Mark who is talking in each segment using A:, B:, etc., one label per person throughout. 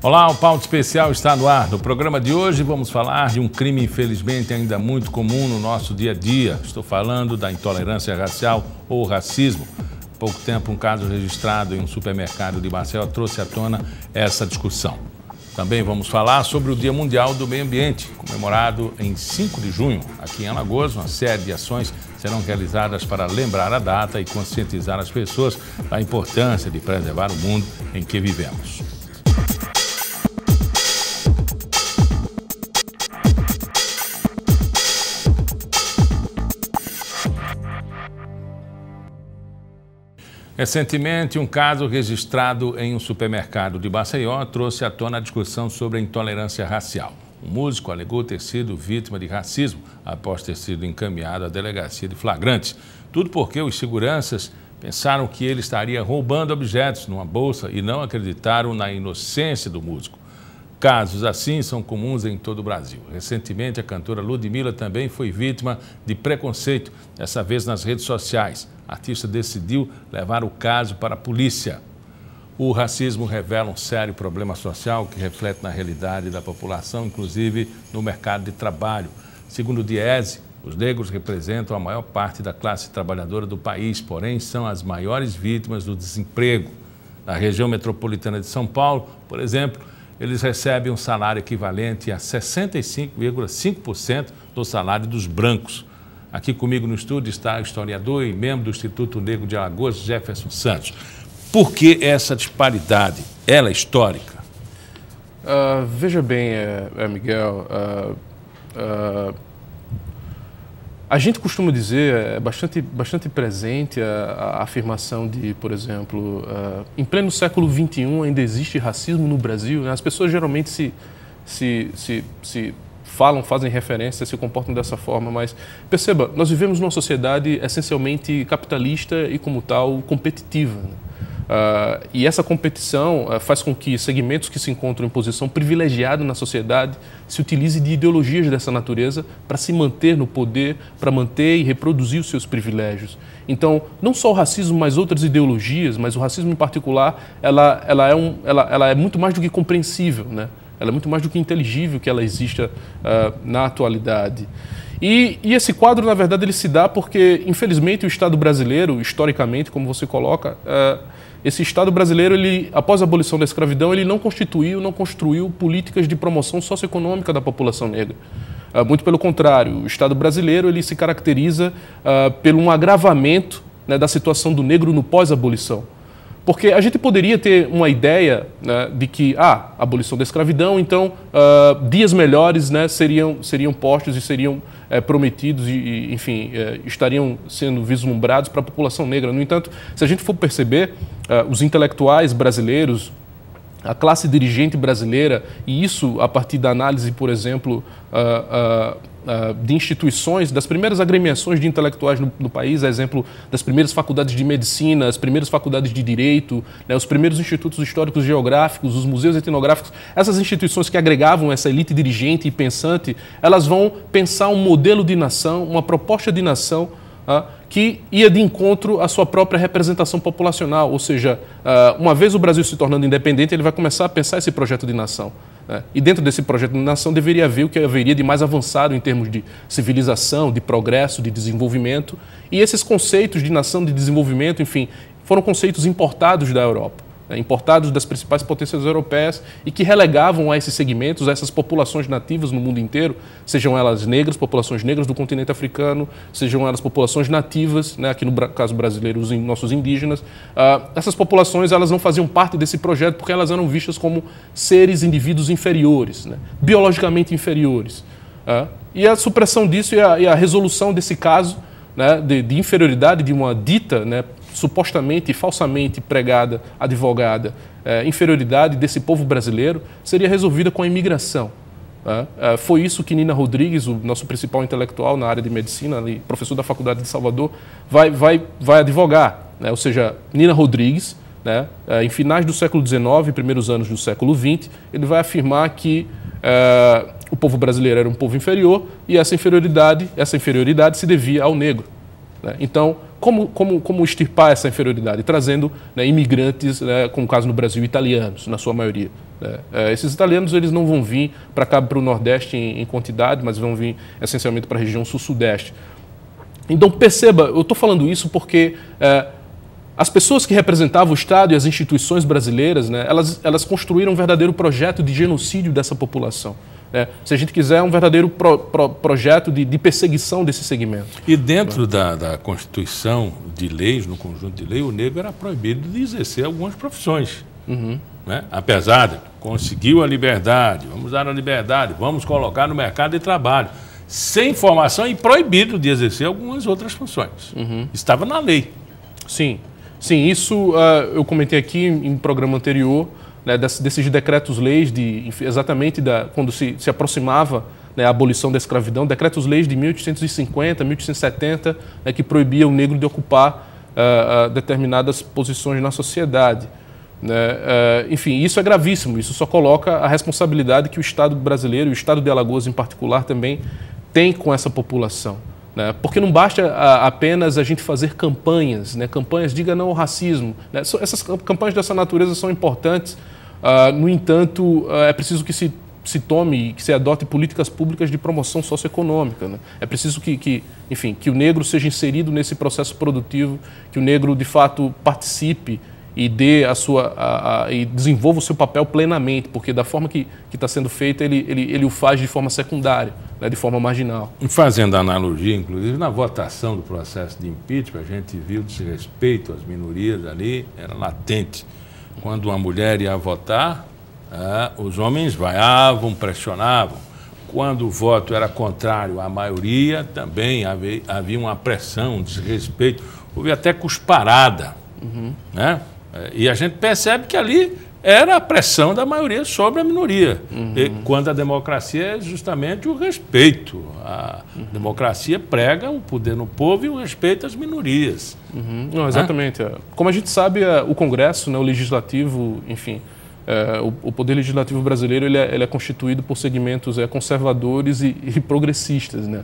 A: Olá, o Pauta Especial está no ar. No programa de hoje vamos falar de um crime infelizmente ainda muito comum no nosso dia a dia. Estou falando da intolerância racial ou racismo. Há pouco tempo, um caso registrado em um supermercado de Marcel trouxe à tona essa discussão. Também vamos falar sobre o Dia Mundial do Meio Ambiente, comemorado em 5 de junho. Aqui em Alagoas, uma série de ações serão realizadas para lembrar a data e conscientizar as pessoas da importância de preservar o mundo em que vivemos. Recentemente, um caso registrado em um supermercado de Maceió trouxe à tona a discussão sobre a intolerância racial. O músico alegou ter sido vítima de racismo após ter sido encaminhado à delegacia de flagrantes. Tudo porque os seguranças pensaram que ele estaria roubando objetos numa bolsa e não acreditaram na inocência do músico. Casos assim são comuns em todo o Brasil. Recentemente, a cantora Ludmilla também foi vítima de preconceito, dessa vez nas redes sociais artista decidiu levar o caso para a polícia. O racismo revela um sério problema social que reflete na realidade da população, inclusive no mercado de trabalho. Segundo o Diese, os negros representam a maior parte da classe trabalhadora do país, porém são as maiores vítimas do desemprego. Na região metropolitana de São Paulo, por exemplo, eles recebem um salário equivalente a 65,5% do salário dos brancos. Aqui comigo no estúdio está o historiador e membro do Instituto Negro de Alagoas, Jefferson Santos. Por que essa disparidade? Ela é histórica?
B: Uh, veja bem, é, é, Miguel, uh, a gente costuma dizer, é, é bastante, bastante presente a, a afirmação de, por exemplo, em pleno século XXI ainda existe racismo no Brasil. Né? As pessoas geralmente se, se, se, se falam, fazem referência, se comportam dessa forma, mas perceba, nós vivemos numa sociedade essencialmente capitalista e, como tal, competitiva. Né? Uh, e essa competição uh, faz com que segmentos que se encontram em posição privilegiada na sociedade se utilize de ideologias dessa natureza para se manter no poder, para manter e reproduzir os seus privilégios. Então, não só o racismo, mas outras ideologias, mas o racismo em particular, ela, ela, é, um, ela, ela é muito mais do que compreensível, né? Ela é muito mais do que inteligível que ela exista uh, na atualidade. E, e, esse quadro, na verdade, ele se dá porque, infelizmente, o Estado brasileiro, historicamente, como você coloca, uh, esse Estado brasileiro, ele, após a abolição da escravidão, ele não constituiu, não construiu políticas de promoção socioeconômica da população negra. Uh, muito pelo contrário, o Estado brasileiro ele se caracteriza uh, pelo um agravamento né, da situação do negro no pós-abolição. Porque a gente poderia ter uma ideia né, de que, ah, abolição da escravidão, então uh, dias melhores né, seriam, seriam postos e seriam é, prometidos e, e enfim, é, estariam sendo vislumbrados para a população negra. No entanto, se a gente for perceber, uh, os intelectuais brasileiros, a classe dirigente brasileira, e isso a partir da análise, por exemplo, uh, uh, uh, de instituições, das primeiras agremiações de intelectuais no, no, país, a exemplo das primeiras faculdades de medicina, as primeiras faculdades de direito, né, os primeiros institutos históricos geográficos, os museus etnográficos, essas instituições que agregavam essa elite dirigente e pensante, elas vão pensar um modelo de nação, uma proposta de nação que ia de encontro à sua própria representação populacional, ou seja, ah, uma vez o Brasil se tornando independente, ele vai começar a pensar esse projeto de nação. Né? E dentro desse projeto de nação deveria haver o que haveria de mais avançado em termos de civilização, de progresso, de desenvolvimento. E esses conceitos de nação, de desenvolvimento, enfim, foram conceitos importados da Europa. Eh, importados das principais potências europeias e que relegavam a esses segmentos, a essas populações nativas no mundo inteiro, sejam elas negras, populações negras do continente africano, sejam elas populações nativas, né, aqui no caso brasileiro, os nossos indígenas. Uh, essas populações elas não faziam parte desse projeto porque elas eram vistas como seres, indivíduos inferiores, né, biologicamente inferiores. Uh, e a supressão disso e a, e a resolução desse caso né, de, de, inferioridade de uma dita né, supostamente e falsamente pregada, advogada, é, inferioridade desse povo brasileiro seria resolvida com a imigração. Né? É, foi isso que Nina Rodrigues, o nosso principal intelectual na área de medicina, ali, professor da Faculdade de Salvador, vai, vai, vai advogar. Né? Ou seja, Nina Rodrigues, né? É, em finais do século XIX, primeiros anos do século XX, ele vai afirmar que é, o povo brasileiro era um povo inferior e essa inferioridade, essa inferioridade se devia ao negro. Né? Então, como, como, como extirpar essa inferioridade? Trazendo né, imigrantes, né, como o caso no Brasil, italianos, na sua maioria. Né? É, esses italianos eles não vão vir para cá, para o Nordeste em, em, quantidade, mas vão vir essencialmente para a região Sul-Sudeste. Então, perceba, eu estou falando isso porque é, as pessoas que representavam o Estado e as instituições brasileiras, né, elas, elas construíram um verdadeiro projeto de genocídio dessa população. Né? Se a gente quiser, um verdadeiro pro, pro, projeto de, de, perseguição desse segmento. E dentro
A: da, da, Constituição de leis, no conjunto de leis,
B: o negro era proibido de exercer algumas profissões. Uhum.
A: Né? Apesar de conseguiu a liberdade, vamos dar a liberdade, vamos colocar no mercado de trabalho, sem
B: formação e proibido de exercer algumas outras funções. Uhum. Estava na lei. Sim, sim. Isso uh, eu comentei aqui em, em programa anterior né, desses decretos-leis, de, exatamente da, quando se, se aproximava né, a abolição da escravidão, decretos-leis de 1850, 1870, né, que proibia o negro de ocupar uh, uh, determinadas posições na sociedade. Né? Uh, enfim, isso é gravíssimo, isso só coloca a responsabilidade que o Estado brasileiro, o Estado de Alagoas em particular, também tem com essa população. Né. Porque não basta apenas a gente fazer campanhas, né? campanhas diga não ao racismo. Né, essas campanhas dessa natureza são importantes Uh, no entanto, uh, é preciso que se, se tome, que se adote políticas públicas de promoção socioeconômica. Né? É preciso que, que, enfim, que o negro seja inserido nesse processo produtivo, que o negro, de fato, participe e dê a sua a, a, e desenvolva o seu papel plenamente, porque da forma que está sendo feita, ele, ele, ele o faz de forma secundária, né, de forma marginal.
A: Fazendo analogia, inclusive, na votação do processo de impeachment, a gente viu desrespeito às minorias ali, era latente quando uma mulher ia votar, é, os homens vaiavam, pressionavam. Quando o voto era contrário à maioria, também havia, havia uma pressão, um desrespeito. Houve até cusparada. Uhum. Né? É, e a gente percebe que ali era a pressão da maioria sobre a minoria. Uhum. quando a democracia é justamente o respeito. A uhum.
B: democracia prega o poder no povo e o respeito às minorias. Uhum. Não, é? exatamente. É. Como a gente sabe, é, o Congresso, né, o Legislativo, enfim, é, o, o, Poder Legislativo brasileiro ele é, ele é constituído por segmentos conservadores e, e, progressistas. Né?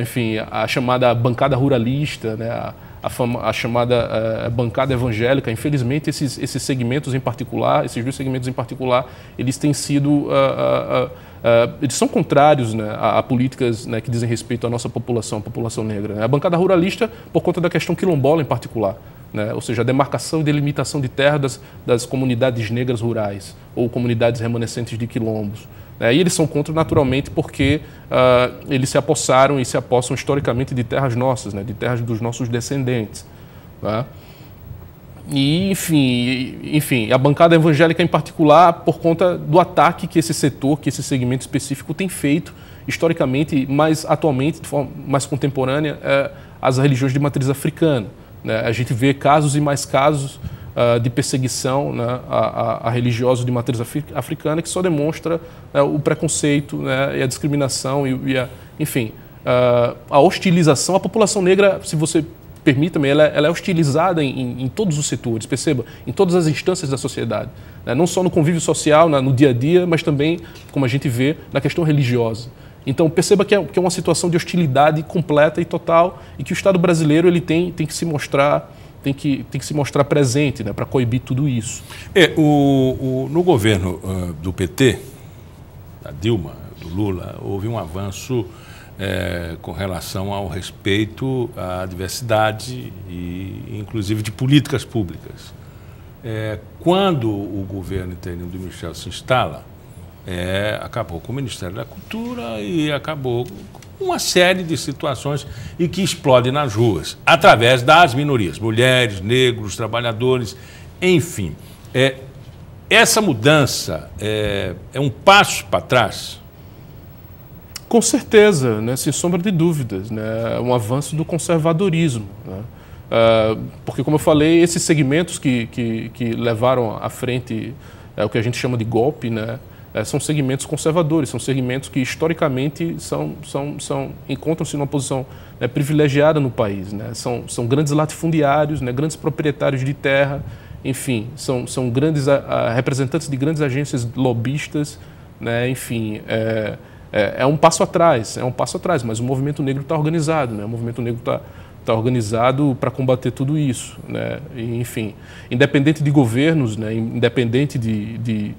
B: enfim, a, a chamada bancada ruralista, né? A, a, fama, a chamada a eh, bancada evangélica. Infelizmente, esses, esses segmentos em particular, esses dois segmentos em particular, eles têm sido. Uh, eles são contrários né, a, a, políticas né, que dizem respeito à nossa população, à população negra. Né? A bancada ruralista, por conta da questão quilombola em particular, né, ou seja, a demarcação e delimitação de terra das, das comunidades negras rurais ou comunidades remanescentes de quilombos. Né? E eles são contra naturalmente porque uh, eles se apossaram e se apossam historicamente de terras nossas, né? de terras dos nossos descendentes. Né? E, enfim, enfim, a bancada evangélica em particular, por conta do ataque que esse setor, que esse segmento específico tem feito historicamente, mas atualmente, de forma mais contemporânea, é, às religiões de matriz africana. Né? A gente vê casos e mais casos uh, de perseguição né, a, a, religiosos de matriz africana, que só demonstra né, o preconceito né, e a discriminação e, e a, enfim, uh, a hostilização. A população negra, se você permita-me, ela, é, ela, é hostilizada em, em, todos os setores, perceba, em todas as instâncias da sociedade. Né? Não só no convívio social, na, no dia a dia, mas também, como a gente vê, na questão religiosa. Então, perceba que é, que é uma situação de hostilidade completa e total e que o Estado brasileiro ele tem, tem que se mostrar tem que, tem que se mostrar presente né, para coibir tudo isso.
A: É, o, o no governo uh, do PT, da Dilma, do Lula, houve um avanço é, com relação ao respeito à diversidade e, inclusive, de políticas públicas. É, quando o governo interino do Michel se instala, é, acabou com o Ministério da Cultura e acabou uma série de situações e que explode nas ruas, através das minorias, mulheres, negros, trabalhadores, enfim. É, essa mudança é, é um passo para trás?
B: Com certeza, né? sem sombra de dúvidas. Né? É um avanço do conservadorismo. Né? Uh, porque, como eu falei, esses segmentos que, que, que levaram à frente é, o que a gente chama de golpe, né? é, são segmentos conservadores, são segmentos que historicamente são, são, são, encontram-se numa posição né, privilegiada no país. Né? São, são grandes latifundiários, né, grandes proprietários de terra, enfim, são, são grandes a, a, representantes de grandes agências lobistas, né? enfim. É, é, é, um passo atrás, é um passo atrás, mas o movimento negro está organizado, né? o movimento negro está tá organizado para combater tudo isso. Né? E, enfim, independente de governos, né? independente de, de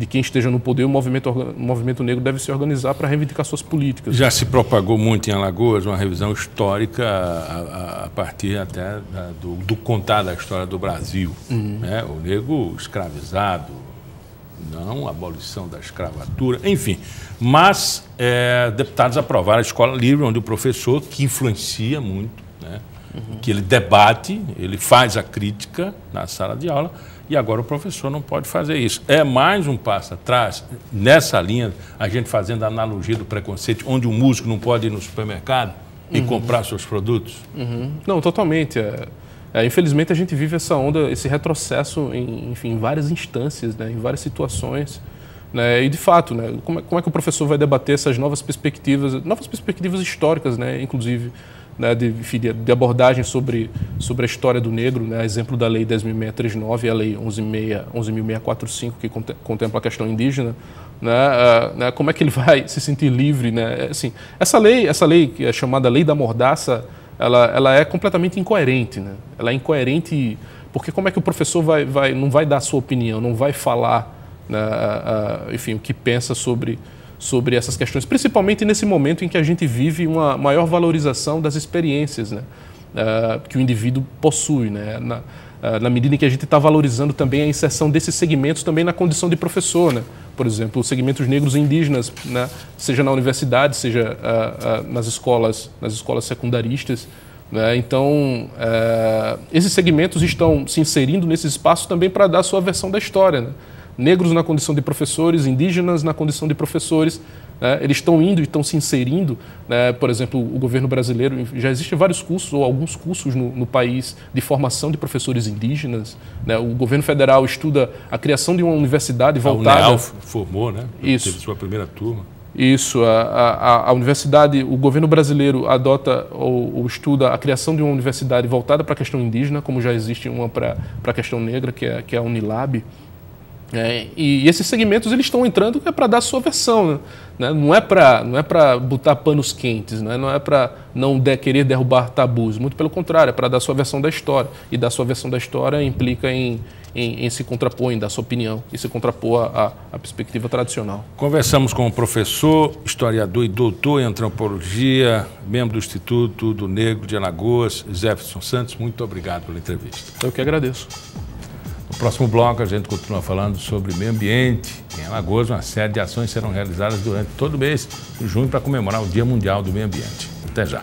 B: de quem esteja no poder, o movimento, o movimento negro deve se organizar para reivindicar suas políticas.
A: Já se propagou muito em Alagoas uma revisão histórica a, a, a partir até da, do, do, contar da história do Brasil. Uhum. Né? O negro escravizado, não abolição da escravatura, enfim. Mas é, deputados aprovaram a escola livre, onde o professor, que influencia muito, né? Uhum. que ele debate, ele faz a crítica na sala de aula, e agora o professor não pode fazer isso. É mais um passo atrás, nessa linha, a gente fazendo a analogia do preconceito, onde o músico não pode ir no supermercado uhum. e comprar seus produtos?
B: Uhum. Não, totalmente. É, é, infelizmente a gente vive essa onda, esse retrocesso em, enfim, em várias instâncias, né, em várias situações. Né, e de fato, né, como, é, como é que o professor vai debater essas novas perspectivas, novas perspectivas históricas, né, inclusive? né, de, enfim, de, abordagem sobre, sobre a história do negro, né, exemplo da Lei 10.639 e a Lei 11.645, que contempla a questão indígena, né, uh, né, como é que ele vai se sentir livre? Né? É, assim, essa lei, essa lei que é chamada Lei da Mordaça, ela, ela é completamente incoerente. Né? Ela é incoerente porque como é que o professor vai, vai, não vai dar a sua opinião, não vai falar, né, uh, uh, enfim, o que pensa sobre sobre essas questões, principalmente nesse momento em que a gente vive uma maior valorização das experiências né? uh, que o indivíduo possui. Né? Na, uh, na medida em que a gente está valorizando também a inserção desses segmentos também na condição de professor, né? por exemplo, segmentos negros e indígenas, né? seja na universidade, seja uh, nas escolas, nas escolas secundaristas. Né. Então, esses segmentos estão se inserindo nesse espaço também para dar sua versão da história. Né negros na condição de professores, indígenas na condição de professores. Né? Eles estão indo e estão se inserindo. Né? Por exemplo, o governo brasileiro já existem vários cursos ou alguns cursos no, no país de formação de professores indígenas. Né? O governo federal estuda a criação de uma universidade voltada. A Uneal formou, né? Isso. Teve sua primeira turma. Isso, a, a, a, universidade, o governo brasileiro adota ou, ou, estuda a criação de uma universidade voltada para a questão indígena, como já existe uma para a questão negra, que é, que é a Unilab. É, e esses segmentos eles estão entrando é para dar sua versão, né? né? não é para não é para botar panos quentes, né? não é para não de, querer derrubar tabus, muito pelo contrário, é para dar sua versão da história e dar sua versão da história implica em, em, em se contrapor, em dar sua opinião e se contrapor à perspectiva tradicional.
A: Conversamos com o professor, historiador e doutor em antropologia, membro do Instituto do Negro de Alagoas, Jefferson Santos. Muito obrigado pela entrevista. Eu que agradeço próximo bloco a gente continua falando sobre meio ambiente. Em Alagoas, uma série de ações serão realizadas durante todo o mês de junho para comemorar o Dia Mundial do Meio Ambiente. Até já.